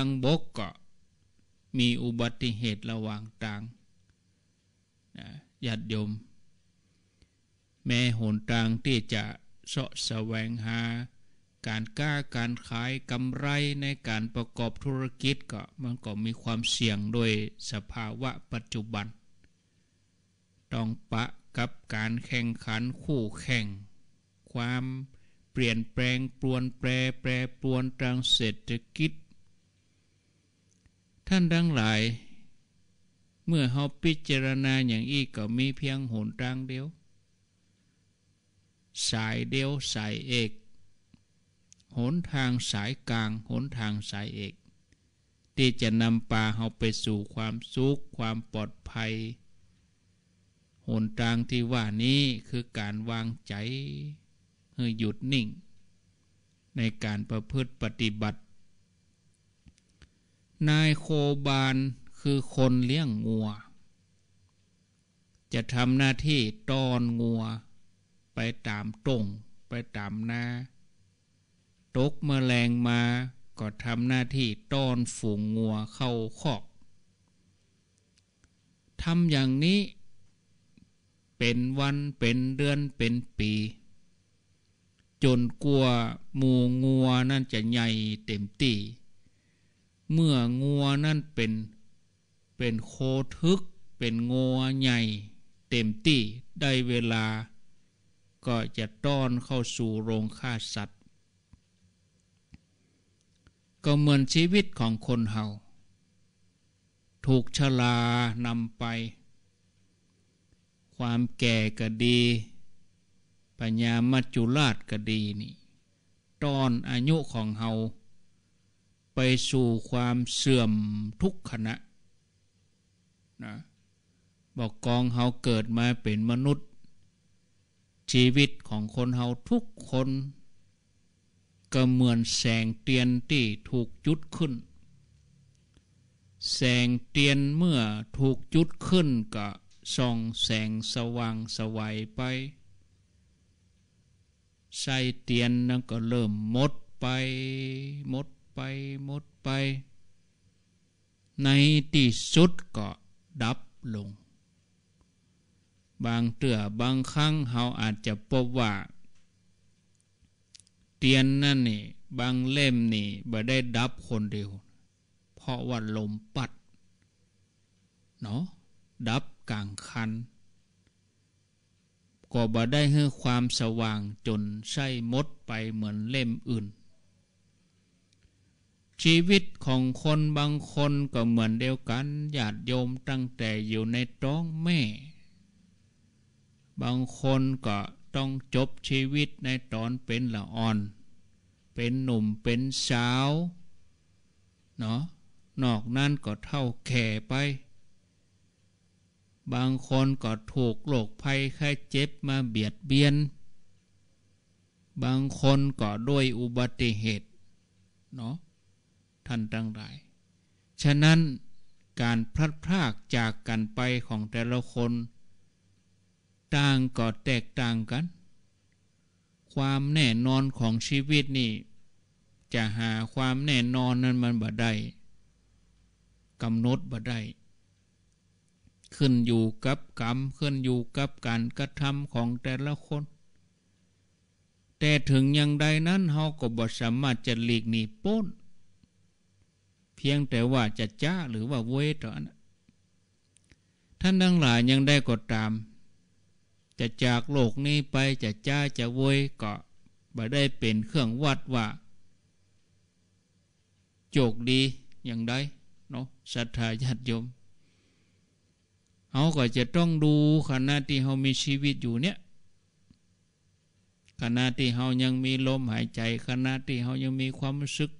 ทางบกก็มีอุบัติเหตุระหว่างต่างนะยัดยม แม่หนทางที่จะเสาะแสวงหา การก้าการขายกำไรในการประกอบธุรกิจก็มันก็มีความเสี่ยงโดยสภาวะปัจจุบัน ต้องปะกับการแข่งขันคู่แข่ง ความเปลี่ยนแปลงปรวนแปรแปรปรวนทางเศรษฐกิจท่านทั้งหลาย เมื่อเขาพิจารณาอย่างอีกก็มีเพียงหนทางเดียว สายเดียวสายเอก หนทางสายกลาง หนทางสายเอก ที่จะนำปาเราไปสู่ความสุขความปลอดภัย หนทางที่ว่านี้คือการวางใจ ให้หยุดนิ่งในการประพฤติปฏิบัตินายโคบานคือคนเลี้ยงงัว จะทำหน้าที่ตอนงัว ไปตามตรง ไปตามนา ตกเมแลงมา ก็ทำหน้าที่ต้อนฝูงงัวเข้าคอกทำอย่างนี้ เป็นวันเป็นเดือนเป็นปี จนกลัวมูงัวนั่นจะใหญ่เต็มตีเมื่องัวนั่นเป็น เป็นโคทึก เป็นงัวใหญ่ เต็มที่ได้เวลา ก็จะต้อนเข้าสู่โรงฆ่าสัตว์ ก็เหมือนชีวิตของคนเฮาถูกชลานำไป ความแก่ก็ดี ปัญญามัจจุราชก็ดีนี่ตอนอายุของเฮาไปสู่ความเสื่อมทุกขณะนะบอกกองเฮาเกิดมาเป็นมนุษย์ ชีวิตของคนเฮาทุกคน ก็เหมือนแสงเตียนที่ถูกจุดขึ้น แสงเตียนเมื่อถูกจุดขึ้น ก็ส่องแสงสว่างสวัยไป ใส่เตียนนั้นก็เริ่มหมดไปหมดไปหมดไป ในที่สุดก็ ดับลง บางเตือบางครั้งเราอาจจะพบว่า เตียนนั่นนี่บางเล่มนี่บ่ได้ดับคนเดียว เพราะว่าลมปัดเนาะดับกลางคัน ก็บ่ได้ให้ความสว่างจนใช่มดไปเหมือนเล่มอื่นชีวิตของคนบางคนก็เหมือนเดียวกันญาติโยมตั้งแต่อยู่ในท้องแม่ บางคนก็ต้องจบชีวิตในตอนเป็นละอ่อน เป็นหนุ่ม เป็นสาว เนาะ นอกนั้นก็เท่าแข่ไป บางคนก็ถูกโรคภัยไข้เจ็บมาเบียดเบียน บางคนก็ด้วยอุบัติเหตุ เนาะท่านทั้งหลาย ฉะนั้นการพลัดพรากจากกันไปของแต่ละคน ต่างก็แตกต่างกัน ความแน่นอนของชีวิตนี่ จะหาความแน่นอนนั้นมันบ่ได้กำหนดบ่ได้ขึ้นอยู่กับกรรมขึ้นอยู่กับการกระทำของแต่ละคน แต่ถึงอย่างใดนั้นเฮาก็บ่สามารถจะหลีกหนีป้นเพียงแต่ว่าจะจ้าหรือว่าเวทอนท่านทั้งหลายยังได้กดตาม จะจากโลกนี้ไปจะจ้าจะเวยก็บ่ได้เป็นเครื่องวัดว่า โจกดีอย่างใดเนาะศรัทธาญาติโยมเขาก็จะต้องดูขณะที่เขามีชีวิตอยู่เนี่ยขณะที่เขายังมีลมหายใจ ขณะที่เขายังมีความรู้สึก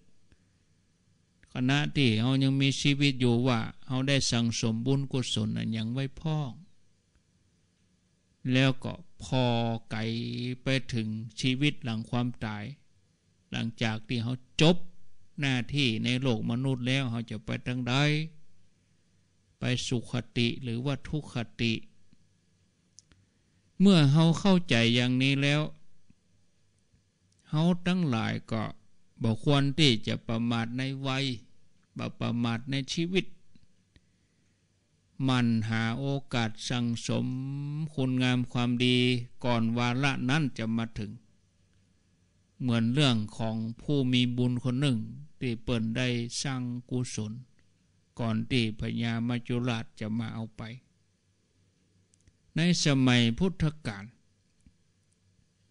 ขณะที่เขายังมีชีวิตอยู่ว่าเขาได้สั่งสมบุญกุศลอันยังไว้พ่องแล้วก็พอไกไปถึงชีวิตหลังความตาย หลังจากที่เขาจบหน้าที่ในโลกมนุษย์แล้วเขาจะไปทางใดไปสุขติหรือว่าทุกขติ เมื่อเขาเข้าใจอย่างนี้แล้วเขาทั้งหลายก็บอกควรที่จะประมาทในวัยบาะประมาทในชีวิต มันหาโอกาสสั่งสมคุณงามความดีก่อนวาระนั้นจะมาถึง เหมือนเรื่องของผู้มีบุญคนหนึ่งที่เปิ่นได้สร้างกุศลก่อนที่พญามาจจุราชจะมาเอาไป ในสมัยพุทธกาล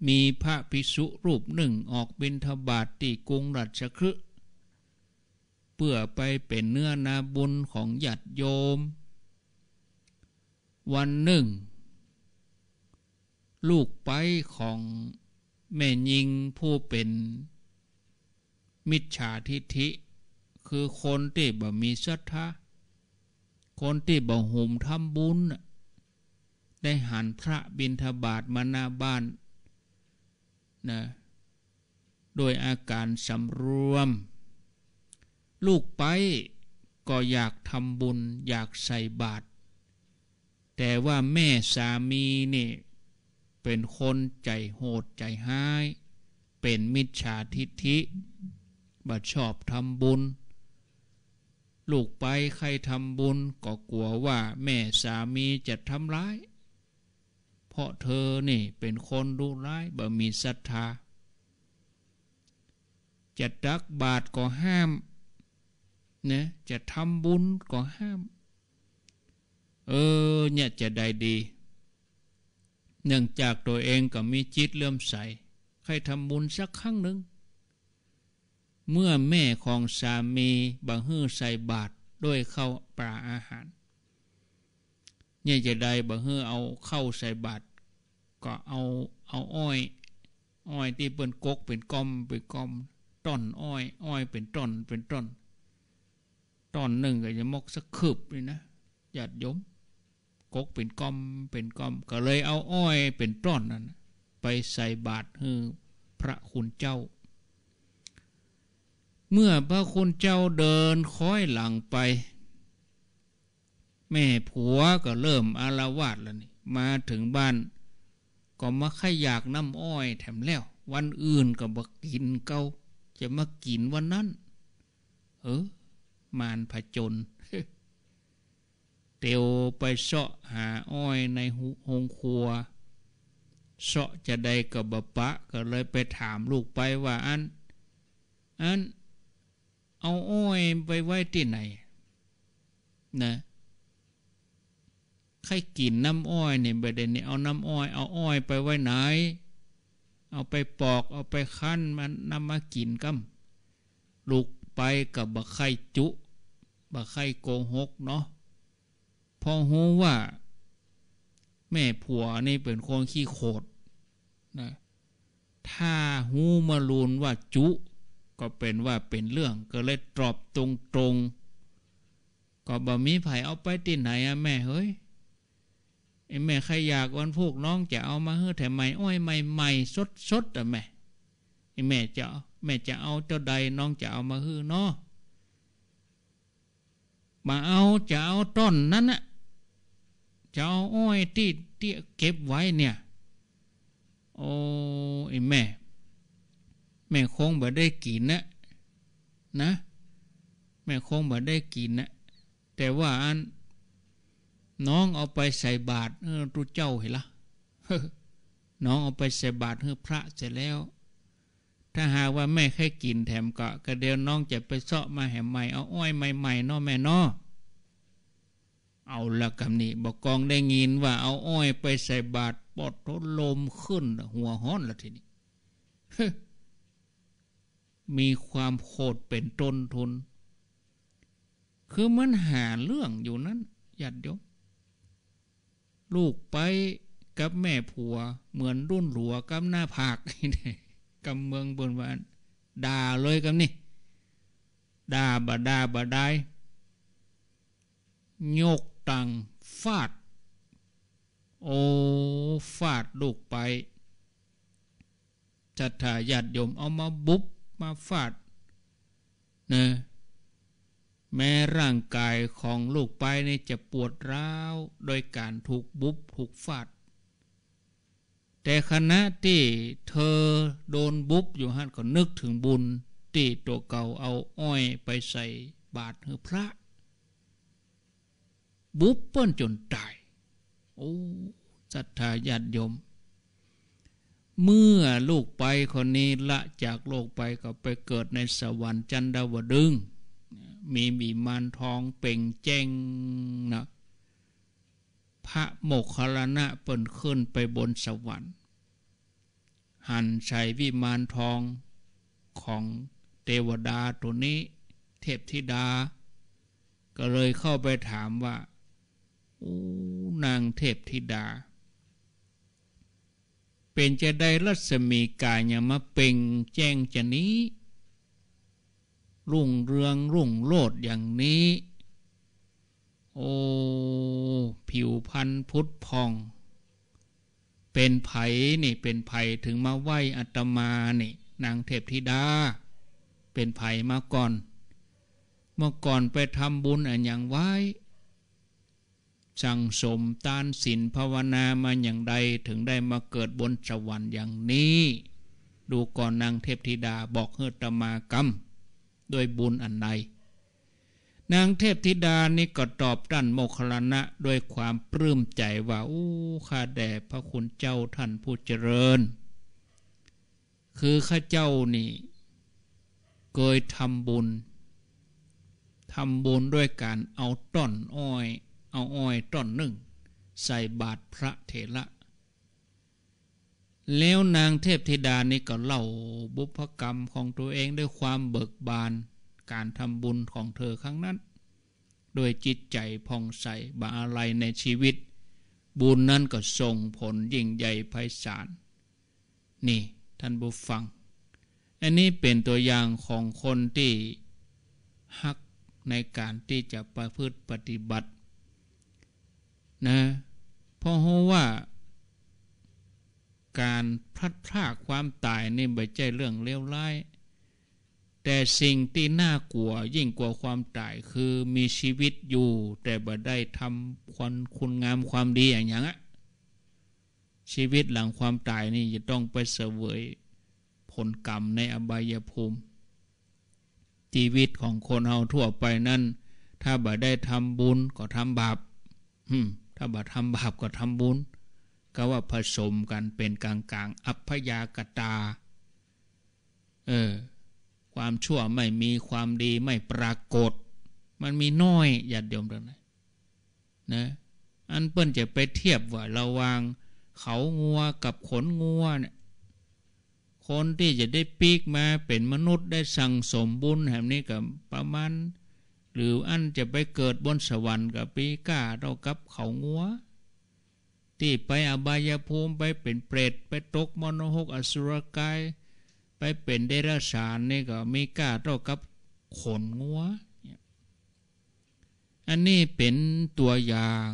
มีพระภิกษุรูปหนึ่งออกบิณฑบาตที่กรุงรัชคฤห์เพื่อไปเป็นเนื้อนาบุญของหยัดโยม วันหนึ่ง ลูกไปของแม่ยิงผู้เป็นมิจฉาทิฐิคือคนที่บ่มีศรัทธา คนที่บ่หุมทำบุญ ได้หันพระบิณฑบาตมาหน้าบ้านนะโดยอาการสำรวมลูกไปก็อยากทำบุญอยากใส่บาตรแต่ว่าแม่สามีนี่ เป็นคนใจโหดใจห้ายเป็นมิจฉาทิฐิบัดชอบทำบุญ ลูกไปใครทำบุญก็กลัวว่าแม่สามีจะทำร้าย เพราะเธอนี่เป็นคนูุร้ายบ่มีศรัทธา จะดักบาตรก็ห้ามนะจะทำบุญก็ห้าม เออ เนี่ยจะได้ดี เนื่องจากตัวเองก็มีจิตเลื่อมใส ใครทำบุญสักครั้งหนึ่งเมื่อแม่ของสามีบังฮือใส่บาตรด้วยข้าวปลาอาหาร เนี่ยจะได้บังฮือเอาเข้าใส่บาตรก็เอาเอาอ้อย อ้อยที่เป็นกกเป็นก้อมเป็นก้อมต้นอ้อย อ้อยเป็นต้นเป็นต้นนตอนหนึ่งก็จะมกสักคืบเลยนะหยาดยม กกเป็นก้อมเป็นก้อมก็เลยเอาอ้อยเป็นต้อนนั้นไปใส่บาตรให้พระคุณเจ้า เมื่อพระคุณเจ้าเดินค้อย หลังไป แม่ผัวก็เริ่มอารวาสแล้วนี่ มาถึงบ้านก็มาขยากน้ำอ้อยแถมแล้ว วันอื่นก็บอกกินเกาจะมากินวันนั้น เออมารผจญ เตียวไปเสาะหาอ้อยในหหงครัว เสาะจะได้กับบปะ ก็เลยไปถามลูกไปว่าอันอันเอาอ้อยไปไว้ที่ไหนนะใครกินน้ำอ้อยเนี่ยประเด็นนี้เอาน้ำอ้อย เอาอ้อยไปไว้ไหน เอาไปปอก เอาไปขั้น มันนำมากินกัมลูก ไปกับบะไข่จุบ่ใครโกหกเนาะพอหูว่าแม่ผัวนี่เป็นคนขี้โคดนะถ้าหูมาลูนว่าจุ ก็เป็นว่าเป็นเรื่องก็เลยตรอบตรงตรงก็บ่มีไผเอาไปที่ไหนอะแม่เฮ้ยไอแม่ใครอยากวันพวกน้องจะเอามาเฮ้อแถมใหม่อ้อยใหม่ใหม่สดสดอะแม่ไอแม่จะแม่จะเอาเจ้าใดน้องจะเอามาฮื้อเนาะมาเอา จะเอาต้นนั้นนะจะเอาอ้อยที่ที่เก็บไว้เนี่ย โอ้ไอแม่ แม่คงบ่ได้กินนะนะ แม่คงบ่ได้กินนะแต่ว่าอันน้องเอาไปใส่บาตรตรูเจ้าเห็นละน้องเอาไปใส่บาตรเพื่อพระเสร็จแล้วถ้าหาว่าแม่แค่กินแถมก็กระเดียวน้องจะไปเซาะมาแหมใหม่ เอาอ้อยใหม่ๆนอแม่นอเอาละคำนี้บอกกองได้ยินว่า เอาอ้อยไปใส่บาตรปอดทุลมขึ้น หัวห้อนละทีนี้มีความโคตรเป็นต้นทุน คือมันหาเรื่องอยู่นั้นหยัดยมลูกไปกับแม่ผัว เหมือนรุ่นหลัวกับหน้าผากนี่กำเมืองบนวัาด่าเลยกันนี่ด่าบาด่าบาได้โยกตังฟาด โอฟาดลูกไปจัตถาญาติโยมเอามาบุบมาฟาดนะแม้ร่างกายของลูกไปในจะปวดร้าวโดยการถูกบุบถูกฟาดแต่คณะที่เธอโดนบุบอยู่ฮันก็นึกถึงบุญ ที่ตัวเก่าเอาอ้อยไปใส่บาตรให้พระ บุบเปิ้นจนตายโอ้ศรัทธาญาติโยม เมื่อลูกไปคนนี้ละจากโลกไปก็ไปเกิดในสวรรค์จันดาวดึง มีมีมานทองเป่งแจ้งนะพระโมคคัลลานะเปิ่นขึ้นไปบนสวรรค์ หันใช้วิมานทองของเทวดาตัวนี้เทพธิดา ก็เลยเข้าไปถามว่าออ้นางเทพธิดา เป็นจะได้รัศมีกายยมาเป่งแจ้งจะนี้ รุ่งเรืองรุ่งโลดอย่างนี้โอ้ผิวพันพุทธพอง เป็นไผ่นี่เป็นไผ่ถึงมาไหวอัตมานี่ นางเทพธิดา เป็นไผ่มาก่อน เมื่อก่อนไปทำบุญอันอย่างไว้ สั่งสมตานศีลภาวนามาอย่างใดถึงได้มาเกิดบนสวรรค์อย่างนี้ ดูก่อนนางเทพธิดาบอกเฮตมากรรมโดยบุญอันใดนางเทพธิดานี่ก็ตอบท่านโมคลานะด้วยความปลื้มใจว่าโอ้ข้าแด่พระคุณเจ้าท่านผู้เจริญ คือข้าเจ้านี่เคยทำบุญทำบุญด้วยการเอาต้อนอ้อย เอาอ้อยต้อนหนึ่ง ใส่บาตรพระเถระแล้วนางเทพธิดานี่ก็เล่าบุพกรรมของตัวเองด้วยความเบิกบานการทำบุญของเธอครั้งนั้น โดยจิตใจผ่องใสบาอะไรในชีวิต บุญนั้นก็ส่งผลยิ่งใหญ่ไพศาลนี่ท่านบุฟัง อันนี้เป็นตัวอย่างของคนที่ฮักในการที่จะประพฤติปฏิบัตินะเพราะว่า การพลัดพรากความตายนี่ไม่ใช่เรื่องเลวร้ายแต่สิ่งที่น่ากลัวยิ่งกว่าความตายคือมีชีวิตอยู่ แต่บ่ได้ทำคุคุณงามความดีอย่างอย่างอะชีวิตหลังความตายนี่จะต้องไปเสวยผลกรรมในอบายภูมิ ชีวิตของคนเฮาทั่วไปนั่นถ้าบ่ได้ทำบุญก็ทำบาปถ้าบ่ทำบาปก็ทำบุญ ก็ว่าผสมกันเป็นกลางๆอัพยากตา เออความชั่วไม่มีความดีไม่ปรากฏ มันมีน้อย่าตดโยมตรงนหนนะอันเปิ้นจะไปเทียบว่าระวาง เขางัวกับขนงัวเนี่ยคนที่จะได้ปีกมาเป็นมนุษย์ได้สั่งสมบุญแบบนี้กับประมาณหรืออันจะไปเกิดบนสวรรค์กับปีก้าเท่ากับเขางัวที่ไปอบายภูมิไปเป็นเปรตไปตกมโนหกอสุรกายไปเป็นเดรัจฉานนี่ก็มีกล้าเท่ากับขนงัวอันนี้เป็นตัวอย่าง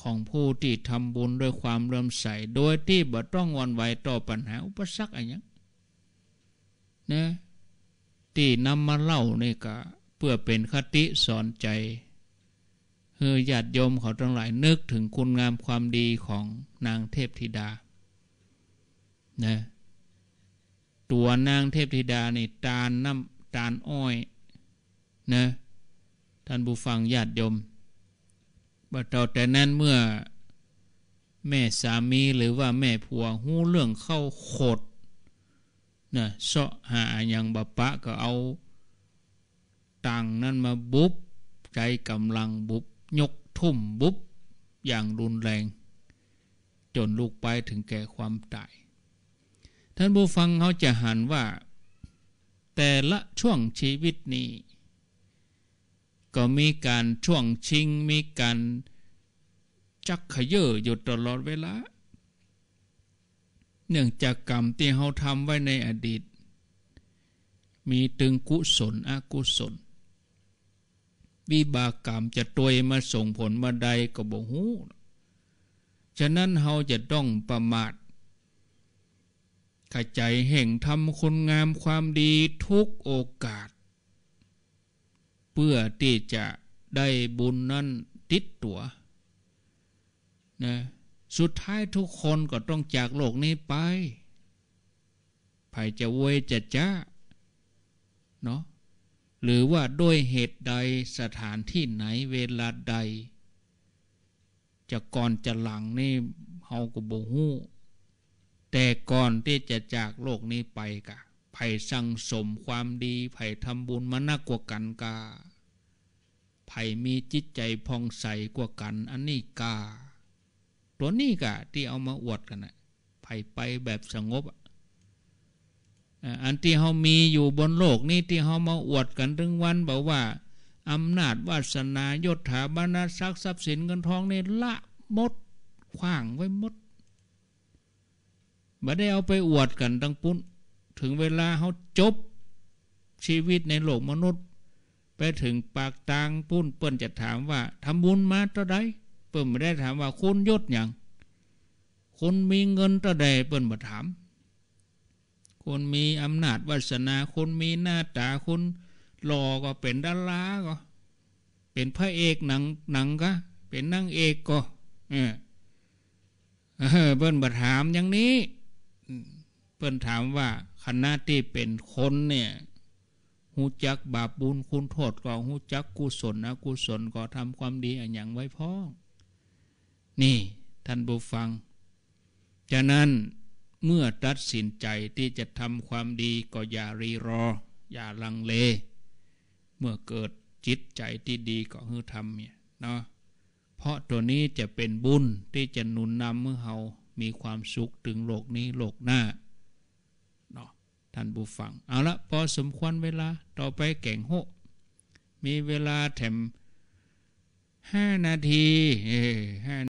ของผู้ที่ทำบุญด้วยความเริ่มใส่โดยที่บ่ต้องวันไหวต่อปัญหาอุปสรรคอะไรอย่างนะที่นำมาเล่านี่ก็ เพื่อเป็นคติสอนใจเฮือญาติโยมเขาทั้งหลายนึกถึงคุณงามความดีของนางเทพธิดานะตัวนางเทพธิดา นี่ตาลน้ำตาลอ้อยนะท่านผู้ฟังญาติโยมบัดต่อแต่นั้นเมื่อแม่สามีหรือว่าแม่ผัวหู้เรื่องเข้าโคดนะเสาะหาอย่างบะปะก็เอา ตังนั้นมาบุบใจกำลังบุบยกทุ่มบุบอย่างรุนแรง จนลูกไปถึงแก่ความตายท่านผู้ฟังเขาจะหันว่า แต่ละช่วงชีวิตนี้ ก็มีการช่วงชิงมีการจักขยเยออยู่ตลอดเวลา เนื่องจากกรรมที่เขาทำไว้ในอดีต มีตึงกุศลอกุศล วิบากกรรมจะตัวมาส่งผลมาใดก็บ่หูฉะนั้นเขาจะต้องประมาทกระใจแห่งทำคนงามความดีทุกโอกาส เพื่อที่จะได้บุญนั้นติดตัวนะสุดท้ายทุกคนก็ต้องจากโลกนี้ไปภัยจะเวจะจ้าเนาะหรือว่าด้วยเหตุใดสถานที่ไหนเวลาใด จะก่อนจะหลังนี่เฮาก็บ่ฮู้แต่ก่อนที่จะจากโลกนี้ไปกะ ไผ่สั่งสมความดีไผ่ทำบุญมานักกว่ากันกาไผ่มีจิตใจพองใสกว่ากัน อันนี้กาตัวนี้กะ ที่เอามาอวดกันนะไผ่ไปแบบสงบ อันที่เขามีอยู่บนโลกนี้ ที่เขามาอวดกันถึง วันบอกว่าอำนาจวาสนายศถาบรรดาศักดิ์ทรัพย์สินเงินทองนี่ละมดขว้างไว้มดบ่ได้เอาไปอวดกันตั้งปุ้น ถึงเวลาเขาจบ ชีวิตในโลกมนุษย์ ไปถึงปากตางปุ้นเปิ้นจะถามว่าทำบุญมาเท่าใดเปิ้นไม่ได้ถามว่าคุณยศอย่างคนมีเงินเท่าใดเปิ้นบ่ถามคนมีอำนาจวาสนาคนมีหน้าตาคนหล่อก็เป็นดาราก็ เป็นพระเอกหนังหนังก็ เป็นนางเอกก็เออเปิ้นบัถามอย่างนี้เพิ่นถามว่าคณะที่เป็นคนเนี่ยหูจักบาปบุญคุณโทษก่อหูจักกุศลนะกุศลก่อทำความดีอย่างไว้พ้องนี่ท่านบูฟังจากนั้นเมื่อตัดสินใจที่จะทำความดีก็อย่ารีรอ อย่าลังเล เมื่อเกิดจิตใจที่ดีก็ฮือทำเนี่ยเนาะเพราะตัวนี้จะเป็นบุญที่จะหนุนนำเมื่อเรามีความสุขถึงโลกนี้โลกหน้าท่านบูฟัง เอาละพอสมควรเวลาต่อไปแก่งโหมีเวลาแถมห้านาทีห้า